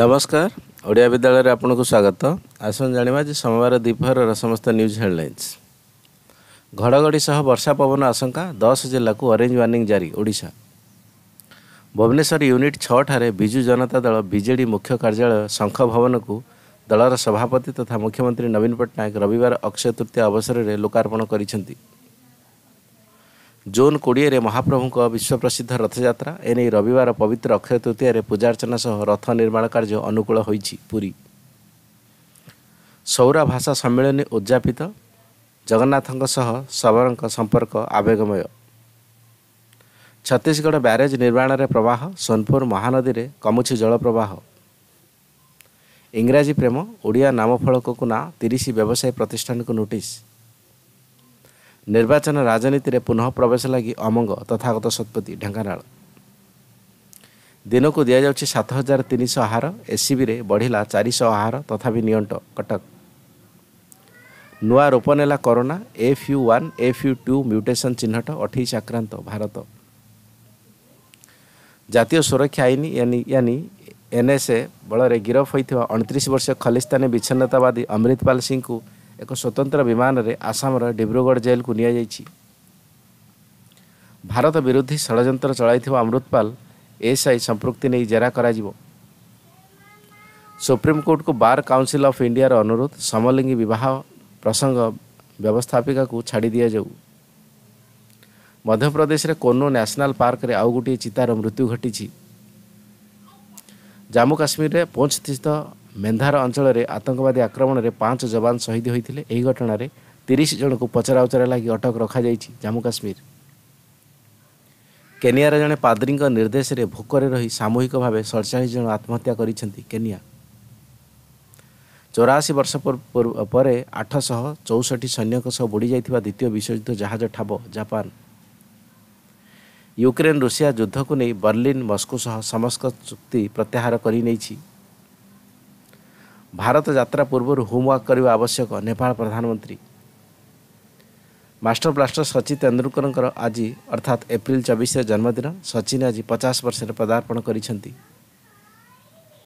ନମସ୍କାର ଓଡ଼ିଆ ବିଦ୍ୟାଳୟରେ ଆପଣଙ୍କୁ ସ୍ୱାଗତ ଆସନ୍ତୁ ଜାଣିବା ଯେ ସୋମବାର ଦ୍ୱିପହରର ସମସ୍ତ ନ୍ୟୁଜ୍ ହେଡ଼ଲାଇନ୍ସ ଘଡ଼ଘଡ଼ି ସହ ବର୍ଷା ପବନ ଆଶଙ୍କା ଦଶ ଜିଲ୍ଲାକୁ ଅରେଞ୍ଜ ୱାର୍ଣ୍ଣିଂ ଜାରି ଓଡ଼ିଶା ଭୁବନେଶ୍ୱର ୟୁନିଟ୍ ଛଅଠାରେ ବିଜୁ ଜନତା ଦଳ ବିଜେଡ଼ି ମୁଖ୍ୟ କାର୍ଯ୍ୟାଳୟ ଶଙ୍ଖ ଭବନକୁ ଦଳର ସଭାପତି ତଥା ମୁଖ୍ୟମନ୍ତ୍ରୀ ନବୀନ ପଟ୍ଟନାୟକ ରବିବାର ଅକ୍ଷୟ ତୃତୀୟ ଅବସରରେ ଲୋକାର୍ପଣ କରିଛନ୍ତି ଜୁନ୍ କୋଡ଼ିଏରେ ମହାପ୍ରଭୁଙ୍କ ବିଶ୍ୱପ୍ରସିଦ୍ଧ ରଥଯାତ୍ରା ଏନେଇ ରବିବାର ପବିତ୍ର ଅକ୍ଷୟ ତୃତୀୟାରେ ପୂଜାର୍ଚ୍ଚନା ସହ ରଥ ନିର୍ମାଣ କାର୍ଯ୍ୟ ଅନୁକୂଳ ହୋଇଛି ପୁରୀ ସୌରା ଭାଷା ସମ୍ମିଳନୀ ଉଦ୍ଯାପିତ ଜଗନ୍ନାଥଙ୍କ ସହ ଶବରଙ୍କ ସମ୍ପର୍କ ଆବେଗମୟ ଛତିଶଗଡ଼ ବ୍ୟାରେଜ୍ ନିର୍ମାଣରେ ପ୍ରବାହ ସୋନପୁର ମହାନଦୀରେ କମୁଛି ଜଳପ୍ରବାହ ଇଂରାଜୀ ପ୍ରେମ ଓଡ଼ିଆ ନାମଫଳକକୁ ନାଁ ତିରିଶ ବ୍ୟବସାୟୀ ପ୍ରତିଷ୍ଠାନକୁ ନୋଟିସ୍ ନିର୍ବାଚନ ରାଜନୀତିରେ ପୁନଃ ପ୍ରବେଶ ଲାଗି ଅମଙ୍ଗ ତଥାଗତ ଶତପତି ଢେଙ୍କାନାଳ ଦିନକୁ ଦିଆଯାଉଛି ସାତ ହଜାର ତିନିଶହ ଆହାର ଏସ୍ସିବିରେ ବଢ଼ିଲା ଚାରିଶହ ଆହାର ତଥାପି ନିଅଣ୍ଟ କଟକ ନୂଆ ରୂପ ନେଲା corona F U one F U two mutation ଚିହ୍ନଟ ଅଠେଇଶ ଆକ୍ରାନ୍ତ ଭାରତ ଜାତୀୟ ସୁରକ୍ଷା ଆଇନ ୟାନି ଏନ୍ଏସ୍ଏ ବଳରେ ଗିରଫ ହୋଇଥିବା ଅଣତିରିଶ ବର୍ଷୀୟ ଖଲିସ୍ତାନୀ ବିଚ୍ଛିନ୍ନତାବାଦୀ ଅମ୍ରିତପାଲ ସିଂଙ୍କୁ ଏକ ସ୍ୱତନ୍ତ୍ର ବିମାନରେ ଆସାମର ଡିବ୍ରୁଗଡ଼ ଜେଲ୍କୁ ନିଆଯାଇଛି ଭାରତ ବିରୋଧୀ ଷଡ଼ଯନ୍ତ୍ର ଚଳାଇଥିବା ଅମୃତପାଲ ଏସ୍ଆଇ ସମ୍ପୃକ୍ତି ନେଇ ଜେରା କରାଯିବ ସୁପ୍ରିମକୋର୍ଟକୁ ବାର୍ କାଉନ୍ସିଲ୍ ଅଫ୍ ଇଣ୍ଡିଆର ଅନୁରୋଧ ସମଲିଙ୍ଗୀ ବିବାହ ପ୍ରସଙ୍ଗ ବ୍ୟବସ୍ଥାପିକାକୁ ଛାଡ଼ି ଦିଆଯାଉ ମଧ୍ୟପ୍ରଦେଶରେ କୋନୋ ନ୍ୟାସନାଲ୍ ପାର୍କରେ ଆଉ ଗୋଟିଏ ଚିତାର ମୃତ୍ୟୁ ଘଟିଛି ଜାମ୍ମୁ କାଶ୍ମୀରରେ ପୁଞ୍ଚ ସ୍ଥିତ ମେନ୍ଧାର ଅଞ୍ଚଳରେ ଆତଙ୍କବାଦୀ ଆକ୍ରମଣରେ ପାଞ୍ଚ ଯବାନ ଶହୀଦ ହୋଇଥିଲେ ଏହି ଘଟଣାରେ ତିରିଶ ଜଣଙ୍କୁ ପଚରାଉଚରା ଲାଗି ଅଟକ ରଖାଯାଇଛି ଜାମ୍ମୁ କାଶ୍ମୀର କେନିଆର ଜଣେ ପାଦ୍ରୀଙ୍କ ନିର୍ଦ୍ଦେଶରେ ଭୋକରେ ରହି ସାମୂହିକ ଭାବେ ସଡ଼ଚାଳିଶ ଜଣ ଆତ୍ମହତ୍ୟା କରିଛନ୍ତି କେନିଆ ଚଉରାଅଶୀ ବର୍ଷ ପରେ ଆଠଶହ ଚଉଷଠି ସୈନ୍ୟଙ୍କ ସହ ବୁଡ଼ିଯାଇଥିବା ଦ୍ୱିତୀୟ ବିଶ୍ୱଯୁଦ୍ଧ ଜାହାଜ ଠାବ ଜାପାନ ୟୁକ୍ରେନ୍ ରୁଷିଆ ଯୁଦ୍ଧକୁ ନେଇ ବର୍ଲିନ୍ ମସ୍କୋ ସହ ସମସ୍ତ ଚୁକ୍ତି ପ୍ରତ୍ୟାହାର କରିନେଇଛି ଭାରତ ଯାତ୍ରା ପୂର୍ବରୁ ହୋମ୍ୱାର୍କ କରିବା ଆବଶ୍ୟକ ନେପାଳ ପ୍ରଧାନମନ୍ତ୍ରୀ ମାଷ୍ଟର ବ୍ଲାଷ୍ଟର ସଚିନ ତେନ୍ଦୁଲକରଙ୍କର ଆଜି ଅର୍ଥାତ୍ ଏପ୍ରିଲ ଚବିଶରେ ଜନ୍ମଦିନ ସଚିନ ଆଜି ପଚାଶ ବର୍ଷରେ ପଦାର୍ପଣ କରିଛନ୍ତି